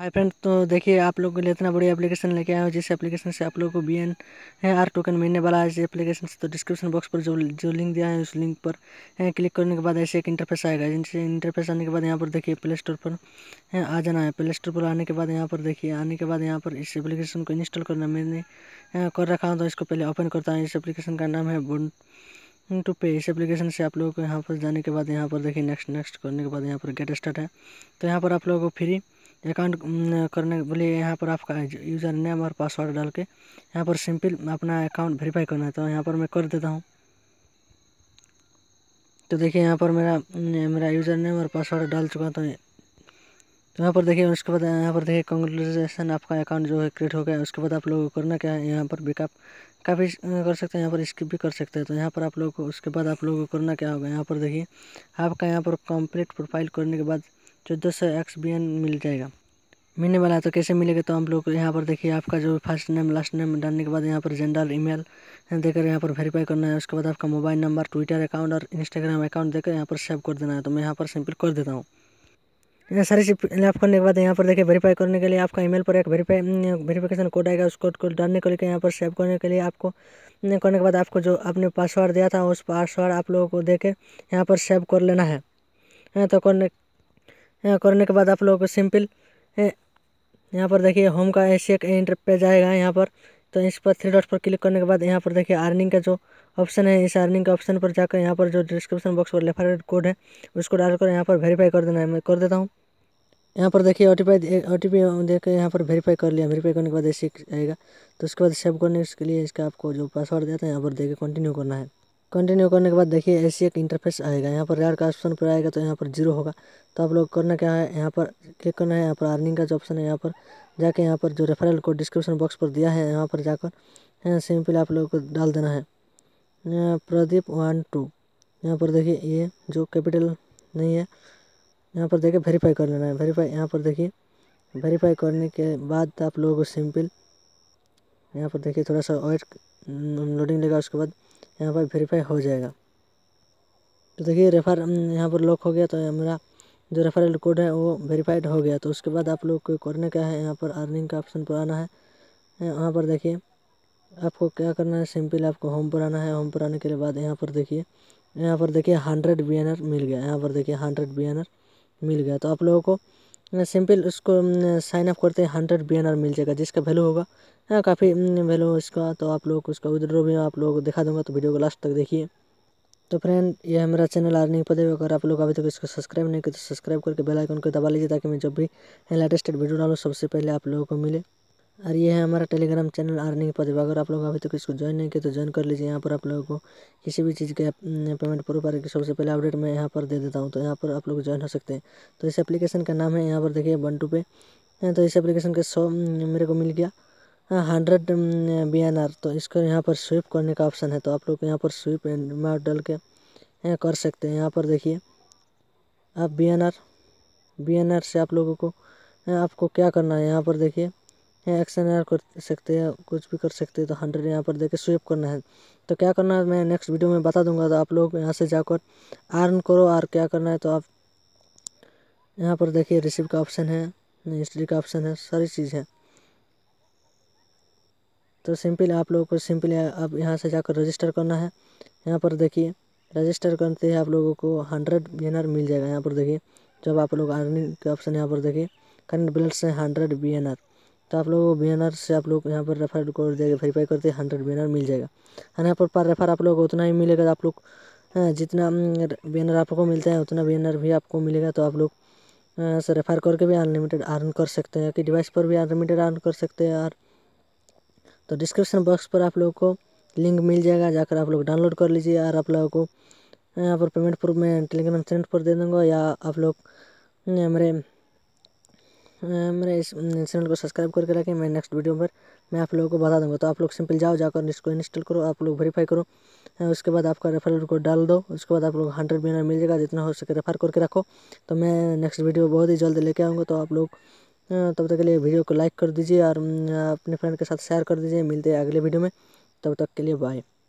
hi friend तो देखिए आप लोग के लिए इतना बड़ी एप्लीकेशन लेके आया हूँ जिस एप्लीकेशन से आप लोगों को बी एन है आर टोकन मिलने वाला है इस एप्लीकेशन से तो डिस्क्रिप्शन बॉक्स पर जो जो लिंक दिया है उस लिंक पर है क्लिक करने के बाद ऐसे एक इंटरफेस आएगा जिनसे इंटरफेस आने के बाद यहाँ पर देखिए प्ले स्टोर पर है आ जाना है प्ले स्टोर पर आने के बाद यहाँ पर देखिए आने के बाद यहाँ पर इस एप्लीकेशन को इंस्टॉल करना मैंने कर रखा हूँ तो इसको पहले ओपन करता हूँ इस एप्लीकेशन का नाम है बोन टू पे इस एप्लीकेशन से आप लोगों को यहाँ पर जाने के बाद यहाँ पर देखिए नेक्स्ट नेक्स्ट करने के बाद यहाँ पर गेट स्टार्ट है तो यहाँ पर आप लोगों को फ्री अकाउंट करने के लिए यहाँ पर आपका यूज़र नेम और पासवर्ड डाल के यहाँ पर सिंपल अपना अकाउंट वेरीफाई करना है तो यहाँ पर मैं कर देता हूँ तो देखिए यहाँ पर मेरा मेरा यूज़र नेम और पासवर्ड डाल चुका था तो यहाँ पर देखिए उसके बाद यहाँ पर देखिए कॉन्ग्रेचुलेसन आपका अकाउंट जो है क्रिएट हो गया उसके बाद आप लोगों को करना क्या है यहाँ पर बेकअप काफ़ी कर सकते हैं यहाँ पर स्किप भी कर सकते हैं तो यहाँ पर आप लोगों को उसके बाद आप लोगों को करना क्या होगा यहाँ पर देखिए आपका यहाँ पर कंप्लीट प्रोफाइल करने के बाद चौदह सौ एक्स बी एन मिल जाएगा मिलने वाला है तो कैसे मिलेगा तो हम लोग यहाँ पर देखिए आपका जो फर्स्ट नेम लास्ट नेम डालने के बाद यहाँ पर जनरल ईमेल देकर यहाँ पर वेरीफाई करना है उसके बाद आपका मोबाइल नंबर ट्विटर अकाउंट और इंस्टाग्राम अकाउंट देकर यहाँ पर सेव कर देना है तो मैं यहाँ पर सिंपल कर देता हूँ यहाँ सारी आप करने के बाद यहाँ पर देखिए वेरीफाई करने के लिए आपका ईमेल पर एक वेरीफाई वेरीफिकेशन कोड आएगा उस कोड को डालने को लेकर यहाँ पर सेव करने के लिए आपको करने के बाद आपको जो आपने पासवर्ड दिया था उस पासवर्ड आप लोगों को दे के यहाँ पर सेव कर लेना है हाँ, तो करने हाँ, करने के बाद आप लोगों को सिंपल यहाँ पर देखिए होम का ऐसे एक एंटर पेज आएगा यहाँ पर तो इस पर थ्री डॉट पर क्लिक करने के बाद यहाँ पर देखिए अर्निंग का जो ऑप्शन है इस अर्निंग के ऑप्शन पर जाकर यहाँ पर जो डिस्क्रिप्शन बॉक्स पर लेफर कोड है उसको डालकर यहाँ पर वेरीफाई कर देना है मैं कर देता हूँ यहाँ पर देखिए O T P O T P देकर यहाँ पर वेरीफाई कर लिया वेरीफाई करने के बाद ऐसे आएगा तो उसके बाद सेव करने के लिए इसका आपको जो पासवर्ड देता है यहाँ पर देकर कंटिन्यू करना है कंटिन्यू करने के बाद देखिए ऐसी एक इंटरफेस आएगा यहाँ पर रेड का ऑप्शन पर आएगा तो यहाँ पर जीरो होगा तो आप लोग करना क्या है यहाँ पर क्लिक करना है यहाँ पर अर्निंग का जो ऑप्शन है यहाँ पर जाके यहाँ पर जो रेफरल को डिस्क्रिप्शन बॉक्स पर दिया है यहाँ पर जाकर सिंपल आप लोगों को डाल देना है प्रदीप वन टू यहाँ पर देखिए ये जो कैपिटल नहीं है यहाँ पर देखिए वेरीफाई कर लेना है वेरीफाई यहाँ पर देखिए वेरीफाई करने के बाद आप लोगों को सिंपल यहाँ पर देखिए थोड़ा सा वेट लोडिंग लेगा उसके बाद यहाँ पर वेरीफाई हो जाएगा तो देखिए रेफर यहाँ पर लॉक हो गया तो मेरा जो रेफरल कोड है वो वेरीफाइड हो गया तो उसके बाद आप लोग को करने का है यहाँ पर अर्निंग का ऑप्शन पर आना है यहाँ पर देखिए आपको क्या करना है सिंपल आपको होम पर आना है होम पर आने के बाद यहाँ पर देखिए यहाँ पर देखिए हंड्रेड बी मिल गया यहाँ पर देखिए हंड्रेड बी मिल गया तो आप लोगों को सिंपल उसको साइन अप करते हैं हंड्रेड बी मिल जाएगा जिसका वैल्यू होगा हाँ काफ़ी वैल्यू इसका तो आप लोग उसका विद्रो भी आप लोग दिखा दूंगा तो वीडियो को लास्ट तक देखिए तो फ्रेंड ये हमारा मेरा चैनल अर्निंग पदे अगर आप लोग अभी तक तो इसको सब्सक्राइब नहीं किया तो सब्सक्राइब करके बेल आइकन को दबा लीजिए ताकि मैं जब भी लेटेस्ट वीडियो डालूँ सबसे पहले आप लोगों को मिले और ये है हमारा टेलीग्राम चैनल अर्निंग पद अगर आप लोग अभी तक तो इसको ज्वाइन नहीं किया तो ज्वाइन कर लीजिए यहाँ पर आप लोगों को किसी भी चीज़ के पेमेंट प्रूफ रही सबसे पहले अपडेट मैं यहाँ पर दे देता हूँ तो यहाँ पर आप लोग ज्वाइन हो सकते हैं तो इस एप्लीकेशन का नाम है यहाँ पर देखिए वन टू पे तो इस एप्लीकेशन का सौ मेरे को मिल गया हंड्रेड बी एन आर तो इसको यहाँ पर स्विप करने का ऑप्शन है तो आप लोग यहाँ पर स्विप मार डाल के हाँ, कर सकते हैं यहाँ पर देखिए आप B N R B N R से आप लोगों को हाँ, आपको क्या करना है यहाँ पर देखिए यहाँ एक्शन यार कर सकते हैं कुछ भी कर सकते हैं तो हंड्रेड यहाँ पर देके स्वेप करना है तो क्या करना है मैं नेक्स्ट वीडियो में बता दूंगा तो आप लोग यहाँ से जाकर अर्न करो और क्या करना है तो आप यहाँ पर देखिए रिसीव का ऑप्शन है हिस्ट्री का ऑप्शन है सारी चीज़ है तो सिंपल आप लोगों को सिंपल आप यहाँ से जाकर रजिस्टर करना है यहाँ पर देखिए रजिस्टर करते ही आप लोगों को हंड्रेड बी मिल जाएगा यहाँ पर देखिए जब आप लोग अर्निंग के ऑप्शन यहाँ पर देखिए करंट बिल्ड से हंड्रेड बी तो आप लोग बैनर से आप लोग यहाँ पर रेफर कोड देकर वेरीफाई करते हंड्रेड बैनर मिल जाएगा है यहाँ पर पर रेफर आप लोग उतना ही मिलेगा आप लोग हाँ, जितना बैनर आपको मिलता है उतना बैनर भी आपको मिलेगा तो आप लोग हाँ, से रेफर करके भी अनलिमिटेड अर्न कर सकते हैं कि डिवाइस पर भी अनलिमिटेड अर्न कर सकते हैं और तो डिस्क्रिप्शन बॉक्स पर आप लोग को लिंक मिल जाएगा जाकर आप लोग डाउनलोड कर लीजिए और आप लोगों को हाँ, यहाँ पर पेमेंट प्रूफ में टेलीग्राम चैनल पर दे दूँगा या आप लोग मेरे मेरे इस चैनल को सब्सक्राइब करके रखें मैं नेक्स्ट वीडियो पर मैं आप लोगों को बता दूंगा तो आप लोग सिंपल जाओ जाकर इसको इंस्टॉल करो आप लोग वेरीफाई करो उसके बाद आपका रेफरल कोड डाल दो उसके बाद आप लोग हंड्रेड बिनर मिल जाएगा जितना हो सके रेफर करके रखो तो मैं नेक्स्ट वीडियो बहुत ही जल्द लेके आऊँगा तो आप लोग तब तक के लिए वीडियो को लाइक कर दीजिए और अपने फ्रेंड के साथ शेयर कर दीजिए मिलते हैं अगले वीडियो में तब तक के लिए बाय